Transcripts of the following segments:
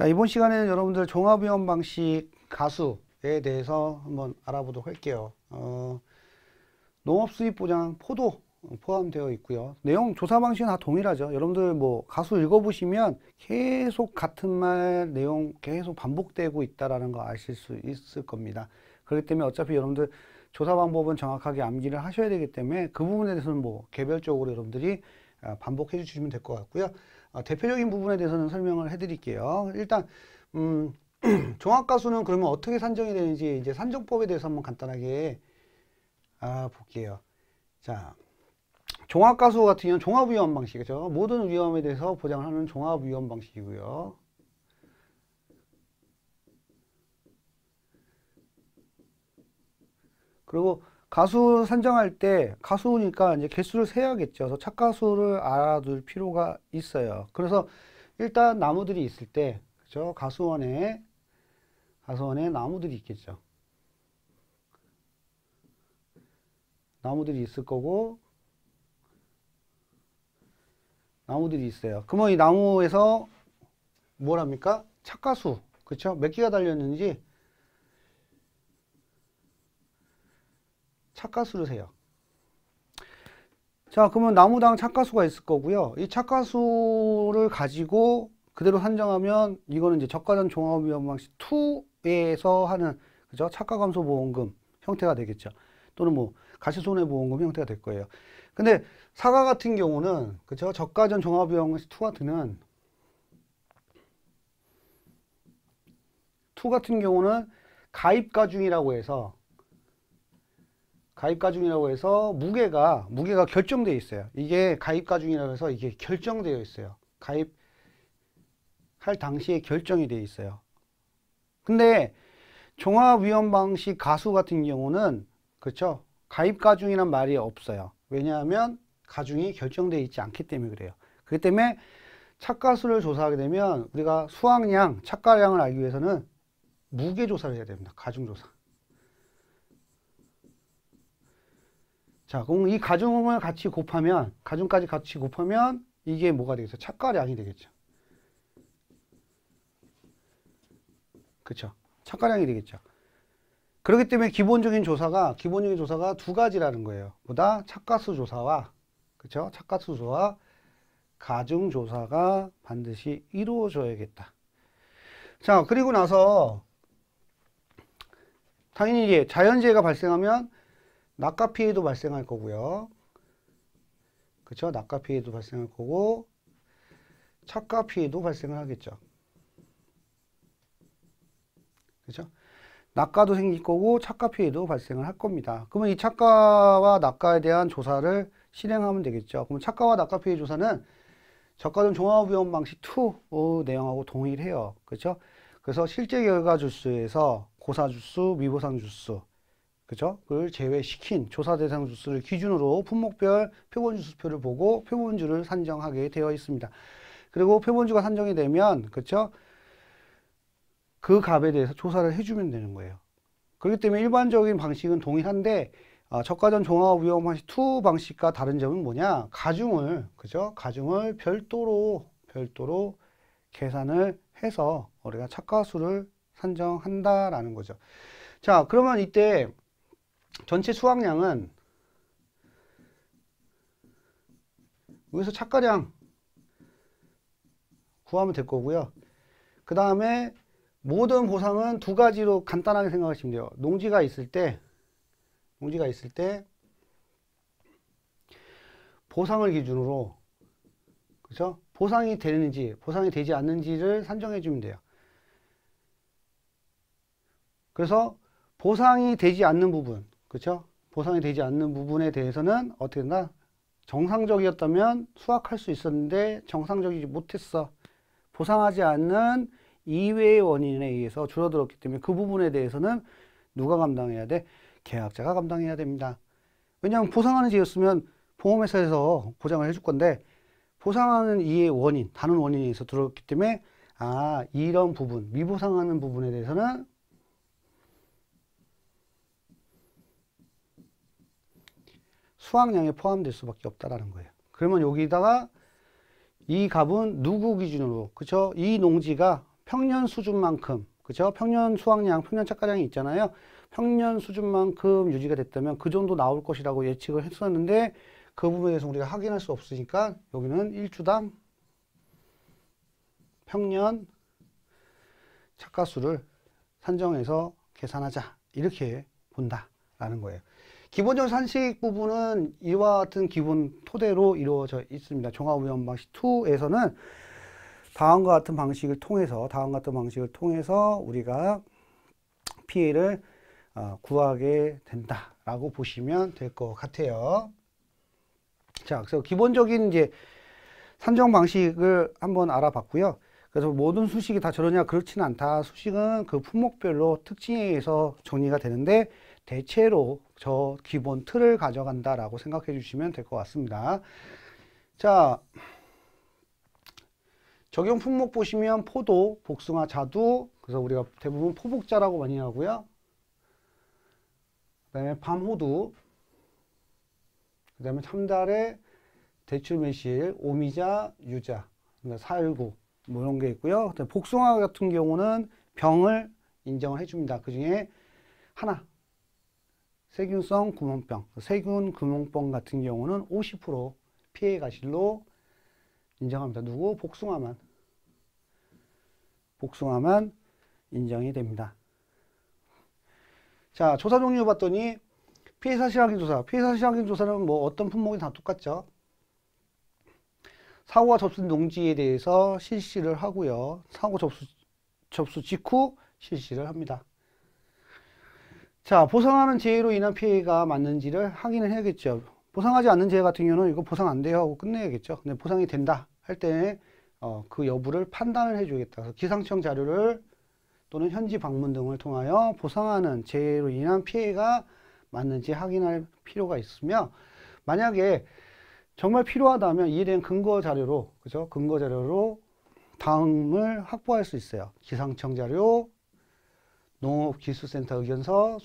자, 이번 시간에는 여러분들 종합위험 방식 가수에 대해서 한번 알아보도록 할게요. 어, 농업 수입 보장 포도 포함되어 있고요. 내용 조사 방식은 다 동일하죠. 여러분들 뭐 가수 읽어보시면 계속 같은 말 내용 계속 반복되고 있다라는 거 아실 수 있을 겁니다. 그렇기 때문에 어차피 여러분들 조사 방법은 정확하게 암기를 하셔야 되기 때문에 그 부분에 대해서는 뭐 개별적으로 여러분들이 아, 반복해 주시면 될 것 같고요. 아, 대표적인 부분에 대해서는 설명을 해드릴게요. 일단 음, 종합가수는 그러면 어떻게 산정이 되는지 이제 산정법에 대해서 한번 간단하게 아, 볼게요. 자, 종합가수 같은 경우는 종합위험 방식이죠. 모든 위험에 대해서 보장하는 종합위험 방식이고요. 그리고 가수 선정할때 가수니까 이제 개수를 세야겠죠. 그래서 착가수를 알아둘 필요가 있어요. 그래서 일단 나무들이 있을 때 그죠? 가수원에 가수원에 나무들이 있겠죠. 나무들이 있을 거고 나무들이 있어요. 그러면 이 나무에서 뭘 합니까? 착가수 그렇죠? 몇 개가 달렸는지 착가수를 세요. 자 그러면 나무당 착가수가 있을 거고요. 이 착가수를 가지고 그대로 산정하면 이거는 이제 저가전 종합위험방식 2에서 하는 그죠 착가감소보험금 형태가 되겠죠. 또는 뭐 가시손해보험금 형태가 될 거예요. 근데 사과 같은 경우는 그죠 저가전 종합위험방식 2 같은 2 같은 경우는 가입가중이라고 해서 가입가중이라고 해서 무게가 무게가 결정되어 있어요. 이게 가입가중이라고 해서 이게 결정되어 있어요. 가입할 당시에 결정이 되어 있어요. 근데 종합위험 방식 가수 같은 경우는 그렇죠. 가입가중이란 말이 없어요. 왜냐하면 가중이 결정되어 있지 않기 때문에 그래요. 그렇기 때문에 착가수를 조사하게 되면 우리가 수확량, 착가량을 알기 위해서는 무게 조사를 해야 됩니다. 가중 조사. 자, 그럼 이 가중을 같이 곱하면, 가중까지 같이 곱하면 이게 뭐가 되겠어? 착가량이 되겠죠. 그쵸? 착가량이 되겠죠. 그렇기 때문에 기본적인 조사가, 기본적인 조사가 두 가지라는 거예요. 보다 착가수 조사와, 그쵸? 착가수 조사와 가중 조사가 반드시 이루어져야겠다. 자, 그리고 나서, 당연히 이제 자연재해가 발생하면 낙하 피해도 발생할 거고요. 그렇죠? 낙하 피해도 발생할 거고 착가 피해도 발생을 하겠죠. 그렇죠? 낙가도 생길 거고 착가 피해도 발생을 할 겁니다. 그러면 이 착가와 낙가에 대한 조사를 실행하면 되겠죠. 그럼 착가와 낙가 피해 조사는 저가전 종합위험 방식 2 내용하고 동일해요. 그렇죠? 그래서 실제 결과 주수에서 고사 주수, 미보상 주수 그죠?를 제외시킨 조사 대상 주수를 기준으로 품목별 표본주 수표를 보고 표본주를 산정하게 되어 있습니다. 그리고 표본주가 산정이 되면 그죠그 값에 대해서 조사를 해주면 되는 거예요. 그렇기 때문에 일반적인 방식은 동일한데 아, 저가전 종합 위험 방식 2 방식과 다른 점은 뭐냐? 가중을 그죠? 가중을 별도로 별도로 계산을 해서 우리가 착가수를 산정한다라는 거죠. 자, 그러면 이때 전체 수확량은 여기서 착가량 구하면 될 거고요. 그 다음에 모든 보상은 두 가지로 간단하게 생각하시면 돼요. 농지가 있을 때, 농지가 있을 때 보상을 기준으로 그죠 보상이 되는지, 보상이 되지 않는지를 산정해 주면 돼요. 그래서 보상이 되지 않는 부분, 그렇죠? 보상이 되지 않는 부분에 대해서는 어떻게 된다? 정상적이었다면 수확할 수 있었는데 정상적이지 못했어. 보상하지 않는 이외의 원인에 의해서 줄어들었기 때문에 그 부분에 대해서는 누가 감당해야 돼? 계약자가 감당해야 됩니다. 왜냐하면 보상하는 지였으면 보험회사에서 보장을 해줄 건데 보상하는 이의 원인, 다른 원인에서 의해 들어왔기 때문에 아 이런 부분, 미보상하는 부분에 대해서는 수확량에 포함될 수밖에 없다라는 거예요. 그러면 여기다가 이 값은 누구 기준으로 그쵸? 이 농지가 평년 수준만큼 그쵸? 평년 수확량, 평년 착가량이 있잖아요. 평년 수준만큼 유지가 됐다면 그 정도 나올 것이라고 예측을 했었는데 그 부분에 대해서 우리가 확인할 수 없으니까 여기는 1주당 평년 착가수를 산정해서 계산하자 이렇게 본다라는 거예요. 기본적 산식 부분은 이와 같은 기본 토대로 이루어져 있습니다. 종합우연 방식 2에서는 다음과 같은 방식을 통해서 다음과 같은 방식을 통해서 우리가 피해를 어, 구하게 된다라고 보시면 될 것 같아요. 자, 그래서 기본적인 이제 산정 방식을 한번 알아봤고요. 그래서 모든 수식이 다 저러냐 그렇지는 않다. 수식은 그 품목별로 특징에 의해서 정리가 되는데 대체로 저 기본 틀을 가져간다라고 생각해 주시면 될 것 같습니다. 자, 적용 품목 보시면 포도, 복숭아, 자두, 그래서 우리가 대부분 포복자라고 많이 하고요. 그 다음에 밤호두, 그 다음에 참달에 대출매실, 오미자, 유자, 사구뭐 이런 게 있고요. 복숭아 같은 경우는 병을 인정을 해줍니다. 그 중에 하나, 세균성 구멍병, 그 세균 구멍병 같은 경우는 50% 피해 가실로 인정합니다. 누구? 복숭아만. 복숭아만 인정이 됩니다. 자, 조사 종류 봤더니 피해 사실 확인 조사. 피해 사실 확인 조사는 뭐 어떤 품목이 다 똑같죠. 사고가 접수 농지에 대해서 실시를 하고요. 사고 접수, 접수 직후 실시를 합니다. 자, 보상하는 재해로 인한 피해가 맞는지를 확인을 해야겠죠. 보상하지 않는 재해 같은 경우는 이거 보상 안 돼요 하고 끝내야겠죠. 근데 보상이 된다 할 때그 어, 그 여부를 판단을 해주겠다. 그래서 기상청 자료를 또는 현지 방문 등을 통하여 보상하는 재해로 인한 피해가 맞는지 확인할 필요가 있으며 만약에 정말 필요하다면 이에 대한 근거 자료로 그죠 근거 자료로 다음을 확보할 수 있어요. 기상청 자료, 농업기술센터 의견서,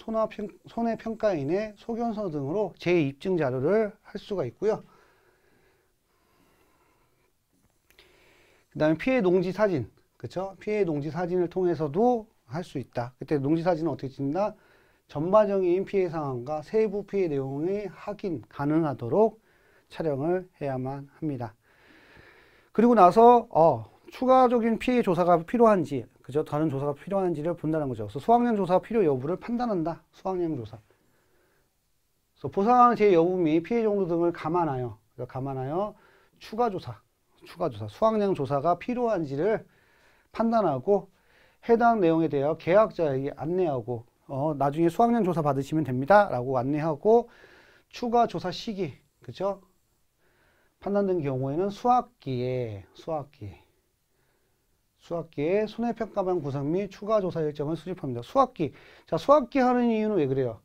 손해평가인의 소견서 등으로 재입증 자료를 할 수가 있고요. 그 다음에 피해 농지 사진, 그렇 피해 농지 사진을 통해서도 할 수 있다. 그때 농지 사진은 어떻게 찍나? 전반적인 피해 상황과 세부 피해 내용이 확인 가능하도록 촬영을 해야만 합니다. 그리고 나서 어, 추가적인 피해 조사가 필요한지 그죠? 다른 조사가 필요한지를 본다는 거죠. 그래서 수학량 조사 필요 여부를 판단한다. 수학량 조사. 그래서 보상 제 여부 및 피해 정도 등을 감안하여 그 감안하여 추가 조사, 추가 조사, 수학량 조사가 필요한지를 판단하고 해당 내용에 대하 계약자에게 안내하고 어, 나중에 수학량 조사 받으시면 됩니다. 라고 안내하고 추가 조사 시기, 그죠? 판단된 경우에는 수학기에, 수학기 수학기에 손해평가반 구성 및 추가 조사 일정을 수집합니다. 수학기. 자, 수학기 하는 이유는 왜 그래요?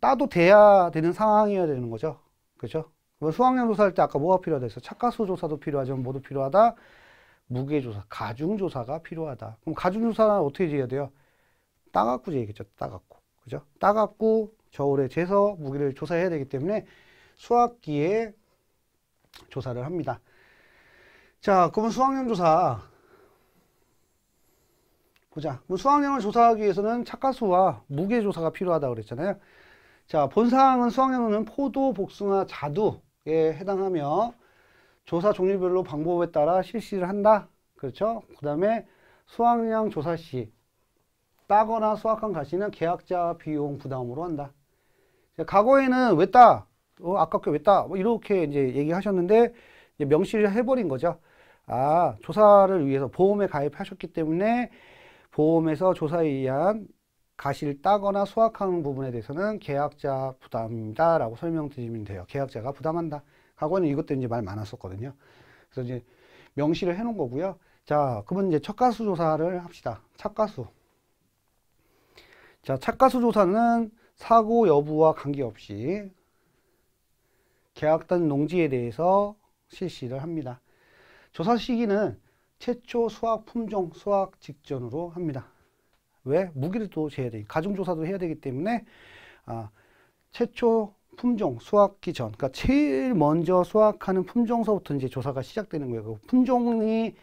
따도 돼야 되는 상황이어야 되는 거죠. 그렇죠? 수학량 조사할 때 아까 뭐가 필요하다 했어? 착가수 조사도 필요하지만 뭐도 필요하다? 무게조사, 가중조사가 필요하다. 그럼 가중조사는 어떻게 해야 돼요? 따갖고 재겠죠. 따갖고. 그죠? 따갖고 저울에 재서 무게를 조사해야 되기 때문에 수학기에 조사를 합니다. 자, 그러면 수학량 조사 보자. 뭐 수학량을 조사하기 위해서는 착가수와 무게 조사가 필요하다고 그랬잖아요. 자, 본 사항은 수학량은 포도, 복숭아, 자두에 해당하며 조사 종류별로 방법에 따라 실시를 한다. 그렇죠? 그 다음에 수학량 조사 시 따거나 수확한 가시는 계약자 비용 부담으로 한다. 과거에는 왜 따? 어, 아깝게 왜 따? 뭐 이렇게 이제 얘기하셨는데 이제 명시를 해버린 거죠. 아, 조사를 위해서 보험에 가입하셨기 때문에 보험에서 조사에 의한 가실 따거나 소확한 부분에 대해서는 계약자 부담이다 라고 설명드리면 돼요. 계약자가 부담한다. 과거에는 이것도 이제 말 많았었거든요. 그래서 이제 명시를 해놓은 거고요. 자, 그러면 이제 착가수 조사를 합시다. 착가수. 자, 착가수 조사는 사고 여부와 관계없이 계약된 농지에 대해서 실시를 합니다. 조사 시기는 최초 수학 품종, 수학 직전으로 합니다. 왜? 무기를 또 재야 되 가중조사도 해야 되기 때문에 아, 최초 품종 수확기 전, 그러니까 제일 먼저 수확하는 품종서부터 이제 조사가 시작되는 거예요. 그 품종이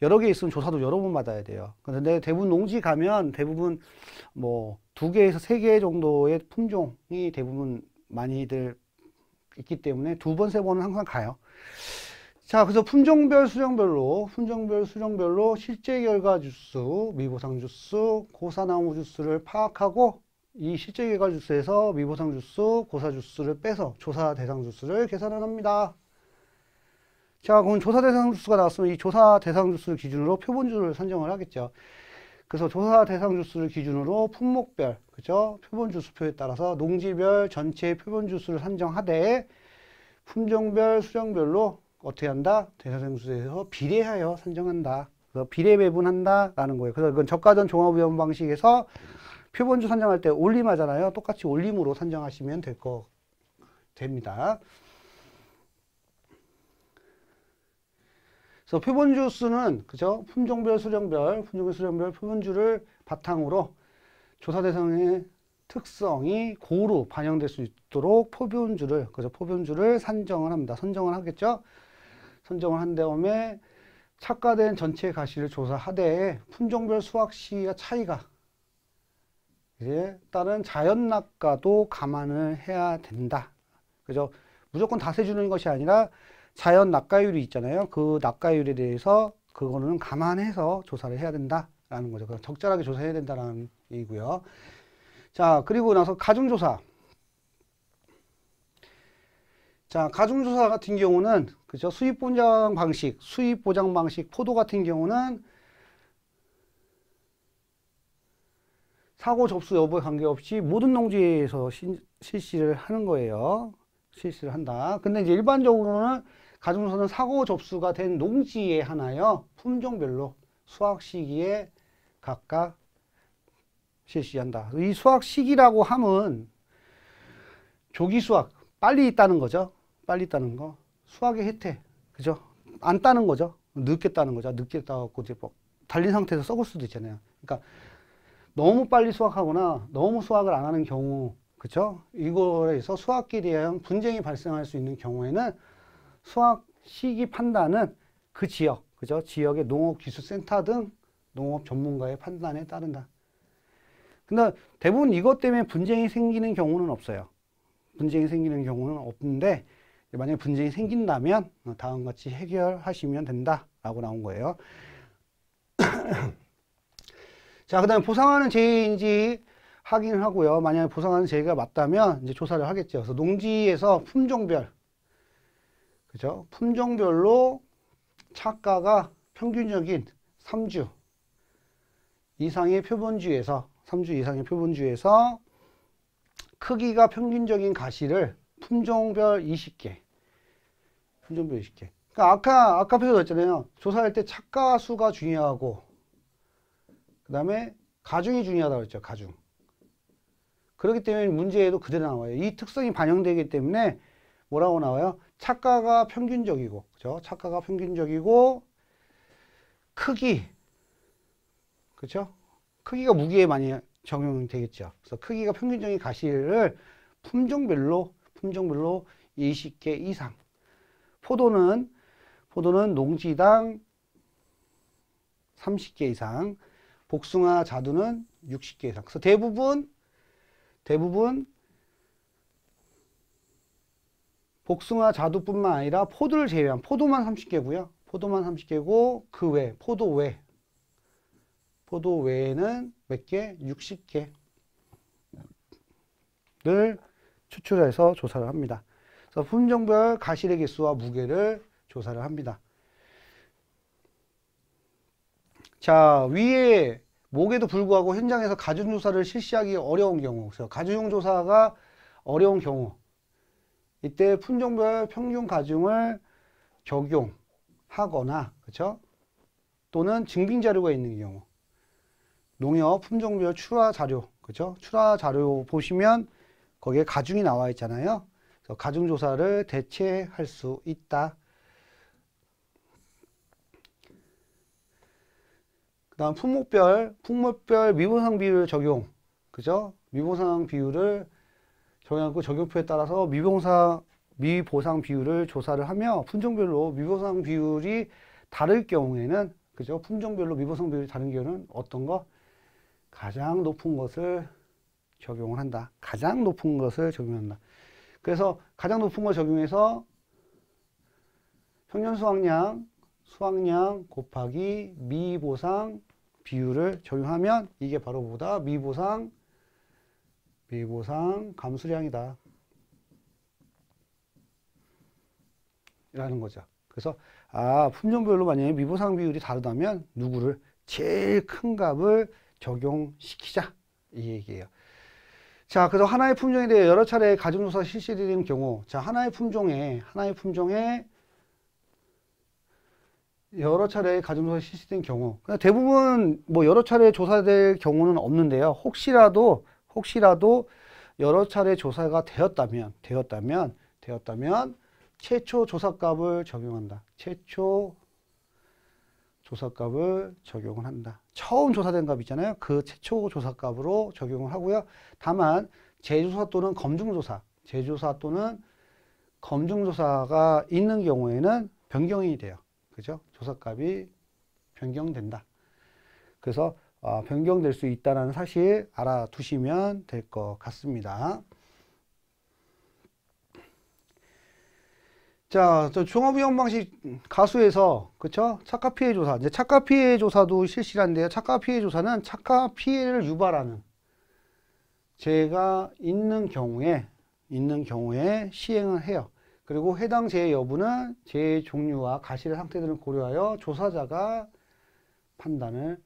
여러 개 있으면 조사도 여러 번 받아야 돼요. 그런데 대부분 농지 가면 대부분 뭐 두 개에서 세 개 정도의 품종이 대부분 많이들 있기 때문에 두 번, 세 번은 항상 가요. 자, 그래서 품종별 수령별로 품종별 수령별로 실제 결과 주스, 미보상 주스, 고사나무 주스를 파악하고 이 실제 결과 주스에서 미보상 주스, 고사 주스를 빼서 조사 대상 주스를 계산을 합니다. 자, 그럼 조사 대상 주스가 나왔으면 이 조사 대상 주스를 기준으로 표본주를 산정을 하겠죠. 그래서 조사 대상 주스를 기준으로 품목별, 그죠? 표본 주수표에 따라서 농지별 전체 표본 주수를 산정하되 품종별 수령별로 어떻게 한다? 대사생수에서 비례하여 산정한다. 그래서 비례 배분한다라는 거예요. 그래서 이건 저가전 종합위험 방식에서 표본주 산정할 때 올림하잖아요. 똑같이 올림으로 산정하시면 될 거 됩니다. 그래서 표본주 수는 그죠? 품종별, 수령별, 품종별, 수령별 표본주를 바탕으로 조사 대상의 특성이 고루 반영될 수 있도록 포변주를 그래서 포주를 산정을 합니다. 선정을 하겠죠. 선정을 한 다음에 착과된 전체 가시를 조사하되 품종별 수확 시기가 차이가 이제 다른 자연 낙과도 감안을 해야 된다. 그죠? 무조건 다 세주는 것이 아니라 자연 낙가율이 있잖아요. 그 낙가율에 대해서 그거는 감안해서 조사를 해야 된다라는 거죠. 적절하게 조사해야 된다라는 얘기고요. 자, 그리고 나서 가중조사. 자, 가중조사 같은 경우는 그죠? 수입 보장 방식, 수입 보장 방식, 포도 같은 경우는 사고 접수 여부에 관계없이 모든 농지에서 시, 실시를 하는 거예요. 실시를 한다. 근데 이제 일반적으로는 가중조사는 사고 접수가 된 농지에 하나요. 품종별로 수확 시기에 각각 실시한다. 이 수확 시기라고 함은 조기 수확, 빨리 있다는 거죠. 빨리 따는 거 수학의 혜택 그죠? 안 따는 거죠. 늦게 따는 거죠. 아, 늦게 따갖고 이제 뭐 달린 상태에서 썩을 수도 있잖아요. 그러니까 너무 빨리 수학하거나 너무 수학을 안 하는 경우 그죠? 이거에서 수학에 대한 분쟁이 발생할 수 있는 경우에는 수학 시기 판단은 그 지역 그죠? 지역의 농업기술센터 등 농업 전문가의 판단에 따른다. 근데 대부분 이것 때문에 분쟁이 생기는 경우는 없어요. 분쟁이 생기는 경우는 없는데 만약에 분쟁이 생긴다면 어, 다음 같이 해결하시면 된다라고 나온 거예요. 자, 그 다음에 보상하는 제의인지 확인하고요. 만약에 보상하는 제의가 맞다면 이제 조사를 하겠죠. 그래서 농지에서 품종별, 그죠? 품종별로 차가가 평균적인 3주 이상의 표본주에서 3주 이상의 표본주에서 크기가 평균적인 가시를 품종별 20개. 품종별 20개. 그러니까 아까 아까 표현했잖아요. 조사할 때 착가 수가 중요하고 그다음에 가중이 중요하다고 했죠. 가중. 그렇기 때문에 문제에도 그대로 나와요. 이 특성이 반영되기 때문에 뭐라고 나와요? 착가가 평균적이고, 그죠? 착가가 평균적이고, 크기, 그죠? 크기가 무게에 많이 적용되겠죠. 그래서 크기가 평균적인 가시를 품종별로 품종별로 20개 이상. 포도는 포도는 농지당 30개 이상, 복숭아, 자두는 60개 이상. 그래서 대부분 대부분 복숭아, 자두뿐만 아니라 포도를 제외한 포도만 30개고요. 포도만 30개고 그 외, 포도 외 포도 외에는 몇 개? 60개 를 추출해서 조사를 합니다. 그래서 품종별 가시의 개수와 무게를 조사를 합니다. 자 위에 목에도 불구하고 현장에서 가중조사를 실시하기 어려운 경우 그래서 가중조사가 어려운 경우 이때 품종별 평균 가중을 적용하거나 그렇죠? 또는 증빙 자료가 있는 경우 농협 품종별 출하 자료 그렇죠? 출하 자료 보시면 거기에 가중이 나와 있잖아요. 그래서 가중조사를 대체할 수 있다. 그 다음 품목별, 품목별 미분상 비율 적용. 그죠? 미분상 비율을 적용하고 적용표에 따라서 미봉사, 미보상 비율을 조사를 하며 품종별로 미보상 비율이 다를 경우에는 그죠? 품종별로 미보상 비율이 다른 경우는 어떤 거? 가장 높은 것을 적용을 한다. 가장 높은 것을 적용한다. 그래서 가장 높은 걸 적용해서 평균 수확량, 수확량 곱하기 미보상 비율을 적용하면 이게 바로 보다 미보상, 미보상 감수량이다. 라는 거죠. 그래서 아 품종별로 만약에 미보상 비율이 다르다면 누구를 제일 큰 값을 적용시키자 이 얘기예요. 자, 그래서 하나의 품종에 대해 여러 차례 가중조사 실시되는 경우, 자, 하나의 품종에, 하나의 품종에 여러 차례 가중조사 실시된 경우, 그러니까 대부분 뭐 여러 차례 조사될 경우는 없는데요. 혹시라도, 혹시라도 여러 차례 조사가 되었다면, 되었다면, 되었다면, 최초 조사값을 적용한다. 최초 조사값을 적용을 합다 처음 조사된 값 있잖아요. 그 최초 조사값으로 적용을 하고요. 다만 제조사 또는 검증조사, 제조사 또는 검증조사가 있는 경우에는 변경이 돼요. 그죠? 조사값이 변경된다. 그래서 아, 변경될 수 있다는 사실 알아두시면 될 것 같습니다. 자, 저 종합위험방식 가수에서 그쵸? 착각 피해 조사. 이제 착각 피해 조사도 실시한데요. 착각 피해 조사는 착각 피해를 유발하는 죄가 있는 경우에 있는 경우에 시행을 해요. 그리고 해당 재해 여부는 재해 종류와 가시의 상태 등을 고려하여 조사자가 판단을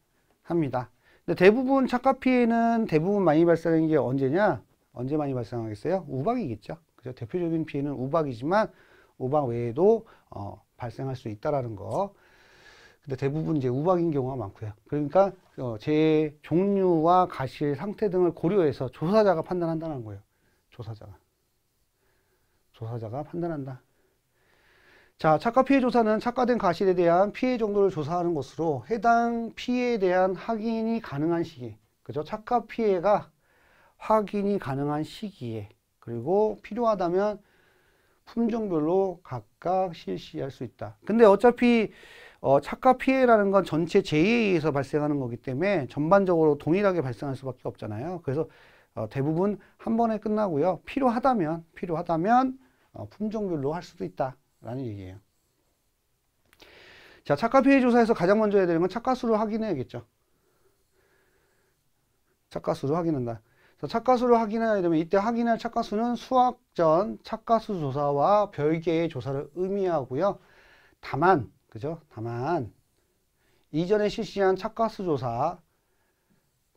합니다. 근데 대부분 착각 피해는 대부분 많이 발생하는 게 언제냐? 언제 많이 발생하겠어요? 우박이겠죠. 그죠? 대표적인 피해는 우박이지만 우방 외에도 어, 발생할 수 있다라는 거. 근데 대부분 이제 우박인 경우가 많고요. 그러니까 어, 재 종류와 가실 상태 등을 고려해서 조사자가 판단한다는 거예요. 조사자가. 조사자가 판단한다. 자, 착과 피해 조사는 착과된 가실에 대한 피해 정도를 조사하는 것으로 해당 피해에 대한 확인이 가능한 시기, 그죠? 착과 피해가 확인이 가능한 시기에 그리고 필요하다면 품종별로 각각 실시할 수 있다. 근데 어차피 어, 착각 피해라는 건 전체 제의에 서 발생하는 거기 때문에 전반적으로 동일하게 발생할 수밖에 없잖아요. 그래서 어, 대부분 한 번에 끝나고요. 필요하다면 필요하다면 어, 품종별로 할 수도 있다라는 얘기예요. 자, 착각 피해 조사에서 가장 먼저 해야 되는 건 착각 수를 확인해야겠죠. 착각 수를 확인한다. 자, 착가수를 확인해야 되면 이때 확인할 착가수는 수학 전 착가수 조사와 별개의 조사를 의미하고요. 다만, 그죠? 다만 이전에 실시한 착가수 조사,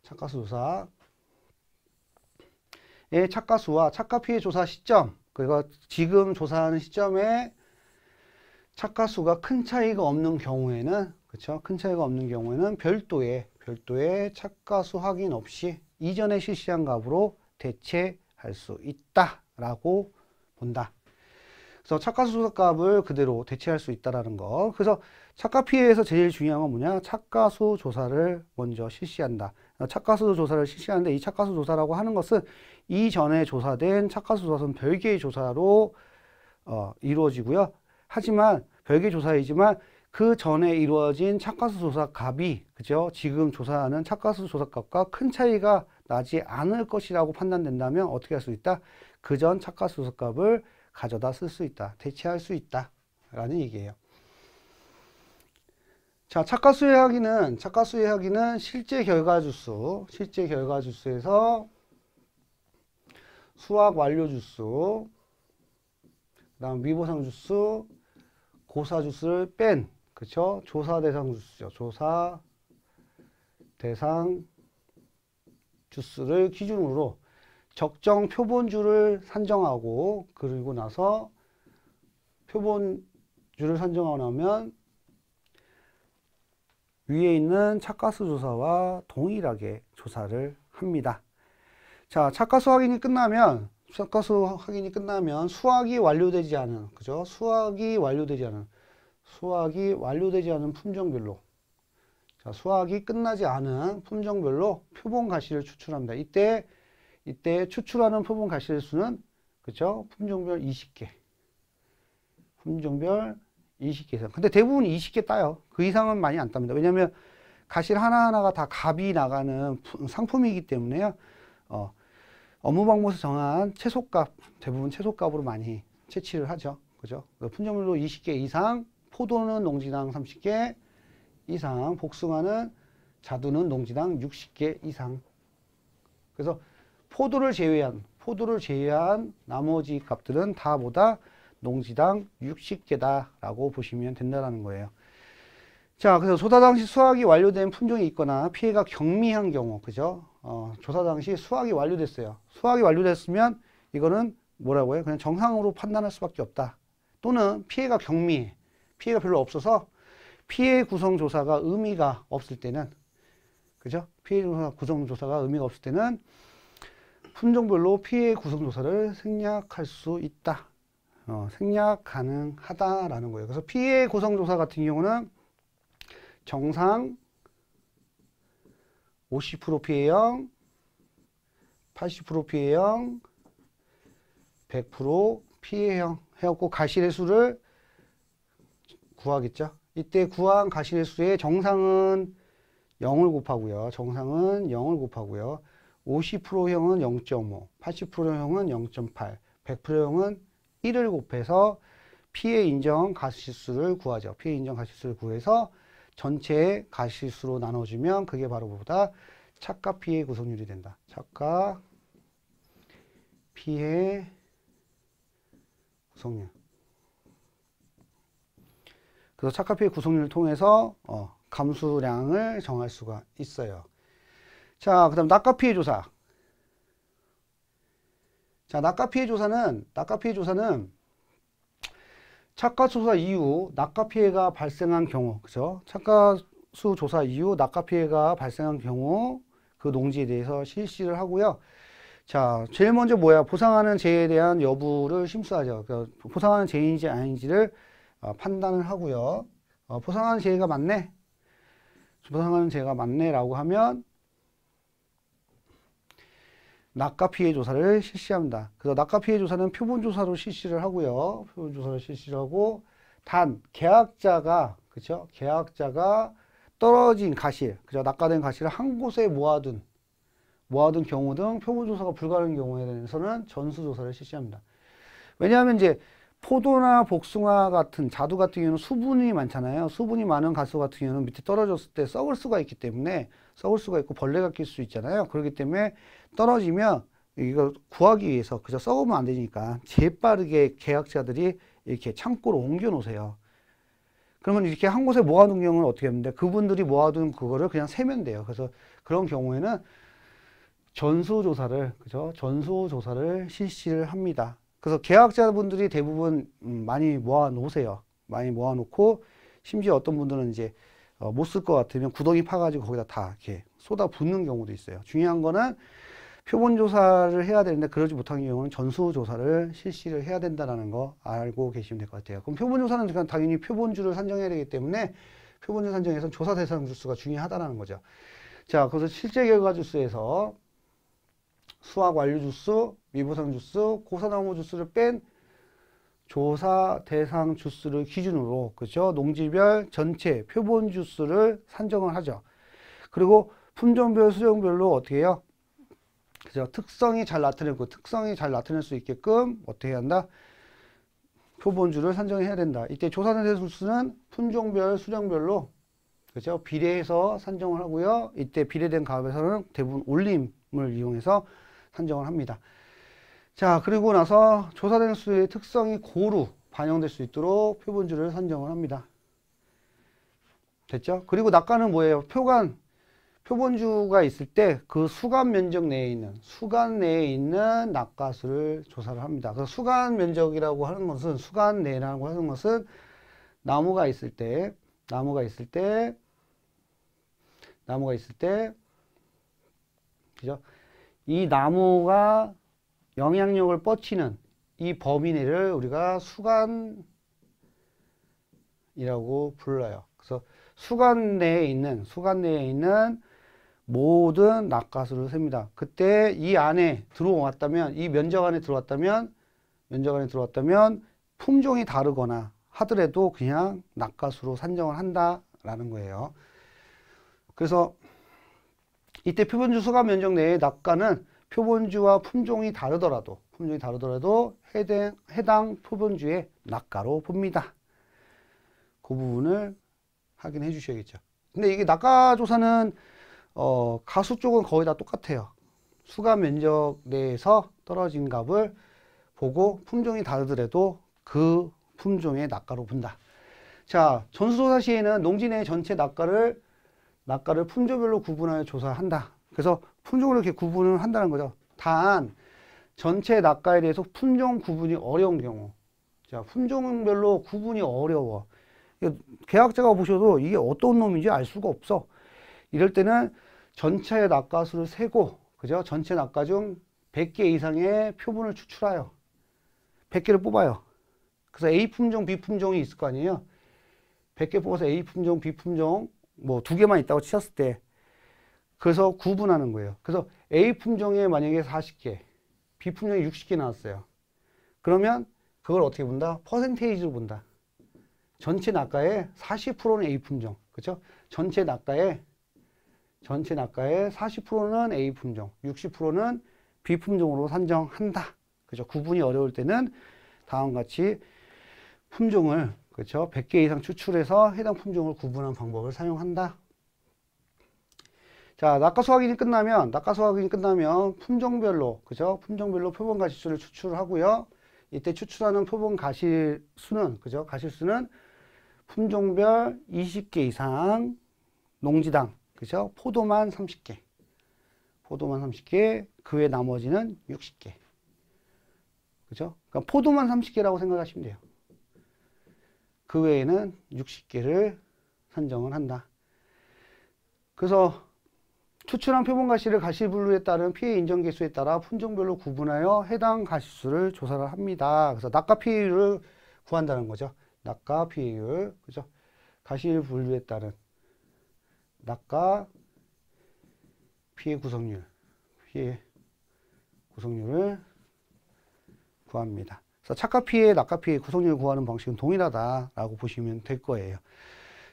착가수 조사 의 착가수와 착가 피해 조사 시점 그리고 지금 조사하는 시점에 착가수가 큰 차이가 없는 경우에는 그렇죠? 큰 차이가 없는 경우에는 별도의 별도의 착가수 확인 없이 이전에 실시한 값으로 대체할 수 있다라고 본다. 그래서 착가수소 값을 그대로 대체할 수 있다라는 거. 그래서 착가 피해에서 제일 중요한 건 뭐냐? 착가수 조사를 먼저 실시한다. 착가수 조사를 실시하는데 이 착가수 조사라고 하는 것은 이전에 조사된 착가수 조사는 별개의 조사로 어, 이루어지고요. 하지만 별개 조사이지만 그 전에 이루어진 착가수 조사값이 그죠? 지금 조사하는 착가수 조사값과 큰 차이가 나지 않을 것이라고 판단된다면 어떻게 할 수 있다? 그 전 착가수 조사값을 가져다 쓸 수 있다. 대체할 수 있다. 라는 얘기예요. 자, 착가수의 학위는 착가수의 학위는 실제 결과주수, 실제 결과주수에서 수학 완료 주수, 그다음 미보상 주수, 고사 주수를 뺀 그렇죠? 조사 대상 주스죠. 조사 대상 주스를 기준으로 적정 표본주를 산정하고 그리고 나서 표본주를 산정하고 나면 위에 있는 착가수 조사와 동일하게 조사를 합니다. 자, 착가수 확인이 끝나면 착가수 확인이 끝나면 수학이 완료되지 않은 그죠? 수학이 완료되지 않은 수확이 완료되지 않은 품종별로 자, 수확이 끝나지 않은 품종별로 표본 가시를 추출합니다. 이때 이때 추출하는 표본 가시의 수는 그쵸? 품종별 20개. 품종별 20개 이상. 근데 대부분 20개 따요. 그 이상은 많이 안 땁니다. 왜냐면 가실 하나하나가 다갑이 나가는 상품이기 때문에요. 어, 업무 방법에서 정한 채소값, 대부분 채소값으로 많이 채취를 하죠. 그죠? 그 품종별로 20개 이상 포도는 농지당 30개 이상, 복숭아는 자두는 농지당 60개 이상. 그래서 포도를 제외한 포도를 제외한 나머지 값들은 다 보다 농지당 60개다라고 보시면 된다는 거예요. 자, 그래서 조사 당시 수확이 완료된 품종이 있거나 피해가 경미한 경우, 그죠? 어, 조사 당시 수확이 완료됐어요. 수확이 완료됐으면 이거는 뭐라고 해요? 그냥 정상으로 판단할 수밖에 없다. 또는 피해가 경미해. 피해가 별로 없어서 피해 구성 조사가 의미가 없을 때는 그죠? 피해 조사 구성 조사가 의미가 없을 때는 품종별로 피해 구성 조사를 생략할 수 있다. 어, 생략 가능하다라는 거예요. 그래서 피해 구성 조사 같은 경우는 정상 50% 피해형, 80% 피해형, 100% 피해형 해갖고 가시의 수를 구하겠죠. 이때 구한 가신 수의 정상은 0을 곱하고요. 정상은 0을 곱하고요. 50%형은 0.5, 80%형은 0.8, 100%형은 1을 곱해서 피해 인정 가시수를 구하죠. 피해 인정 가시수를 구해서 전체 가시수로 나눠주면 그게 바로 보다 착각 피해 구성률이 된다. 착각 피해 구성률. 그래서 차카피의 구성률을 통해서 어, 감수량을 정할 수가 있어요. 자, 그 다음 낙가 피해 조사. 자, 낙가 피해 조사는 낙가 피해 조사는 착가 조사 이후 낙가 피해가 발생한 경우, 그죠? 착가 수 조사 이후 낙가 피해가 발생한 경우 그 농지에 대해서 실시를 하고요. 자, 제일 먼저 뭐야? 보상하는 재에 대한 여부를 심수하죠. 그러니까 보상하는 재인지 아닌지를 어, 판단을 하고요. 어, 보상하는 제의가 맞네. 보상하는 제의가 맞네라고 하면 낙가 피해 조사를 실시합니다. 그래서 낙가 피해 조사는 표본 조사로 실시를 하고요. 표본 조사를 실시하고 단 계약자가 그렇죠? 계약자가 떨어진 가실, 그죠? 낙가된 가실을 한 곳에 모아둔 모아둔 경우 등 표본 조사가 불가능한 경우에는 전수 조사를 실시합니다. 왜냐하면 이제 포도나 복숭아 같은 자두 같은 경우는 수분이 많잖아요. 수분이 많은 가수 같은 경우는 밑에 떨어졌을 때 썩을 수가 있기 때문에 썩을 수가 있고 벌레가 낄 수 있잖아요. 그렇기 때문에 떨어지면 이걸 구하기 위해서 그저 썩으면 안 되니까 재빠르게 계약자들이 이렇게 창고로 옮겨 놓으세요. 그러면 이렇게 한 곳에 모아둔 경우는 어떻게 하면 돼? 그분들이 모아둔 그거를 그냥 세면 돼요. 그래서 그런 경우에는 전수조사를, 그죠? 전수조사를 실시를 합니다. 그래서 계약자분들이 대부분 음, 많이 모아놓으세요. 많이 모아놓고 심지어 어떤 분들은 이제 어, 못쓸 것 같으면 구덩이 파가지고 거기다 다 이렇게 쏟아 붓는 경우도 있어요. 중요한 거는 표본 조사를 해야 되는데 그러지 못한 경우는 전수 조사를 실시를 해야 된다는거 알고 계시면 될 것 같아요. 그럼 표본 조사는 그냥 당연히 표본주를 산정해야 되기 때문에 표본주 산정에서 조사 대상 주수가 중요하다는 거죠. 자, 그래서 실제 결과 주수에서 수학 완료 주스, 미보상 주스, 고사나무 주스를 뺀 조사 대상 주스를 기준으로 그죠 농지별 전체 표본 주스를 산정을 하죠. 그리고 품종별 수령별로 어떻게 해요? 그죠 특성이 잘 나타내고 특성이 잘 나타낼 수 있게끔 어떻게 해야 한다? 표본주를 산정해야 된다. 이때 조사 대상 주스는 품종별 수령별로 그죠 비례해서 산정을 하고요. 이때 비례된 가 값에서는 대부분 올림을 이용해서 산정을 합니다. 자, 그리고 나서 조사된 수의 특성이 고루 반영될 수 있도록 표본주를 선정을 합니다. 됐죠? 그리고 낙관은 뭐예요? 표간, 표본주가 있을 때 그 수간 면적 내에 있는, 수간 내에 있는 낙가수를 조사를 합니다. 그 수간 면적이라고 하는 것은, 수간 내라고 하는 것은 나무가 있을 때, 나무가 있을 때, 나무가 있을 때, 그죠? 이 나무가 영향력을 뻗치는 이 범위 내를 우리가 수간이라고 불러요. 그래서 수간 내에 있는 수간 내에 있는 모든 낙하수를 셉니다. 그때 이 안에 들어왔다면 이 면적 안에 들어왔다면 면적 안에 들어왔다면 품종이 다르거나 하더라도 그냥 낙하수로 산정을 한다라는 거예요. 그래서 이때 표본주 수가 면적 내의 낙가는 표본주와 품종이 다르더라도 품종이 다르더라도 해당, 해당 표본주의 낙가로 봅니다. 그 부분을 확인해 주셔야겠죠. 근데 이게 낙가 조사는 어, 가수 쪽은 거의 다 똑같아요. 수가 면적 내에서 떨어진 값을 보고 품종이 다르더라도 그 품종의 낙가로 본다. 자, 전수조사 시에는 농지 내 전체 낙가를 낙가를 품종별로 구분하여 조사한다. 그래서 품종으로 이렇게 구분을 한다는 거죠. 단 전체 낙가에 대해서 품종 구분이 어려운 경우 자 품종별로 구분이 어려워 계약자가 보셔도 이게 어떤 놈인지 알 수가 없어 이럴 때는 전체 낙가 수를 세고 그죠 전체 낙가 중 100개 이상의 표본을 추출하여 100개를 뽑아요 그래서 A 품종, B 품종이 있을 거 아니에요 100개 뽑아서 A 품종, B 품종 뭐두 개만 있다고 치셨을때 그래서 구분하는 거예요. 그래서 A 품종에 만약에 40개, B 품종에 60개 나왔어요. 그러면 그걸 어떻게 본다? 퍼센테이지로 본다. 전체 낙가의 40%는 A 품종. 그렇죠? 전체 낙가의 전체 낙가의 40%는 A 품종, 60%는 B 품종으로 산정한다. 그죠? 구분이 어려울 때는 다음같이 품종을 그렇죠? 100개 이상 추출해서 해당 품종을 구분한 방법을 사용한다. 자, 낙가 수확인이 끝나면 낙가 수확인이 끝나면 품종별로 그죠? 품종별로 표본 가실수를 추출하고요. 이때 추출하는 표본 가실수는 그죠? 가실수는 품종별 20개 이상 농지당 그죠? 포도만 30개. 포도만 30개, 그 외 나머지는 60개. 그죠? 그러니까 포도만 30개라고 생각하시면 돼요. 그 외에는 60개를 산정을 한다. 그래서 추출한 표본 가시를 가시분류에 따른 피해 인정 개수에 따라 품종별로 구분하여 해당 가시수를 조사를 합니다. 그래서 낙가 피해율을 구한다는 거죠. 낙가 피해율, 그죠? 가시분류에 따른 낙가 피해 구성률, 피해 구성률을 구합니다. 착가 피해, 낙가 피해 구성률 구하는 방식은 동일하다라고 보시면 될 거예요.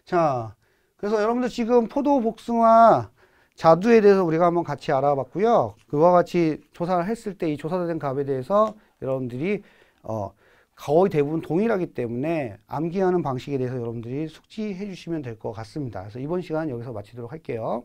자, 그래서 여러분들 지금 포도 복숭아 자두에 대해서 우리가 한번 같이 알아봤고요. 그와 같이 조사를 했을 때 이 조사된 값에 대해서 여러분들이 어, 거의 대부분 동일하기 때문에 암기하는 방식에 대해서 여러분들이 숙지해 주시면 될 것 같습니다. 그래서 이번 시간 여기서 마치도록 할게요.